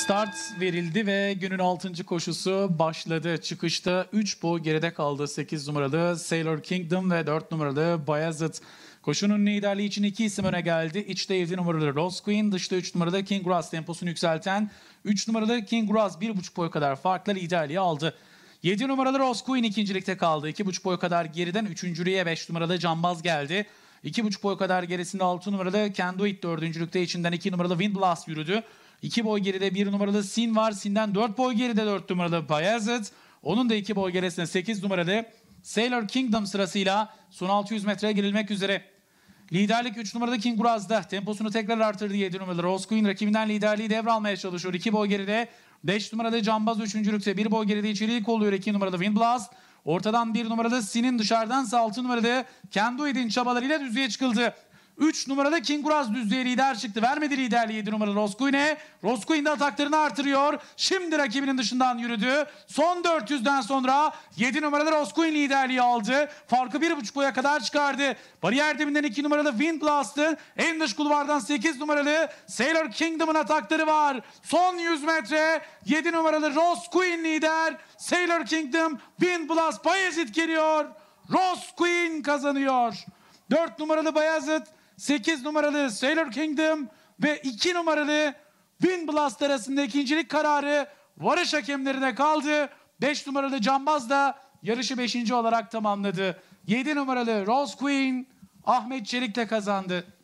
Start verildi ve günün 6. koşusu başladı. Çıkışta 3 boy geride kaldı. 8 numaralı Sailor Kingdom ve 4 numaralı Bayezid. Koşunun liderliği için iki isim öne geldi. İçte 7 numaralı Rose Queen, dışta 3 numaralı King Grass temposunu yükselten 3 numaralı King Grass 1,5 boy kadar farkla liderliği aldı. 7 numaralı Rose Queen ikincilikte kaldı. 2,5 boy kadar geriden üçüncülüğe 5 numaralı Cambaz geldi. 2,5 boy kadar gerisinde 6 numaralı Kenduit dördüncülükte içinden 2 numaralı Wind Blast yürüdü. 2 boy geride 1 numaralı Sin var. Sin'den 4 boy geride 4 numaralı Bayezid. Onun da 2 boy gerisinde 8 numaralı Sailor Kingdom sırasıyla son 600 metreye girilmek üzere. Liderlik 3 numaralı King Buraz'da. Temposunu tekrar artırdı 7 numaralı Rose Queen rakibinden liderliği devralmaya çalışıyor. 2 boy geride 5 numaralı Cambaz 3. lükse 1 boy geride içeriği kolluyor 2 numaralı Wind Ortadan 1 numaralı Sin'in dışarıdan 6 numarada Kenduid'in çabalarıyla düzlüğe çıkıldı. 3 numarada Kinguraz düzlüğe lider çıktı. Vermedi liderliği 7 numaralı Roskuin'e. Roskuin de ataklarını artırıyor. Şimdi rakibinin dışından yürüdü. Son 400'den sonra 7 numaralı Roskuin liderliği aldı. Farkı 1,5 boya kadar çıkardı. Bariyer dibinden 2 numaralı Wind en dış kulvardan 8 numaralı Sailor Kingdom'ın atakları var. Son 100 metre 7 numaralı Roskuin lider. Sailor Kingdom Wind Blast Bayezid geliyor. Rose kazanıyor. 4 numaralı Bayezid 8 numaralı Sailor Kingdom ve 2 numaralı Win Blast arasında ikincilik kararı varış hakemlerine kaldı. 5 numaralı Cambaz da yarışı 5. olarak tamamladı. 7 numaralı Rose Queen Ahmet Çelik de kazandı.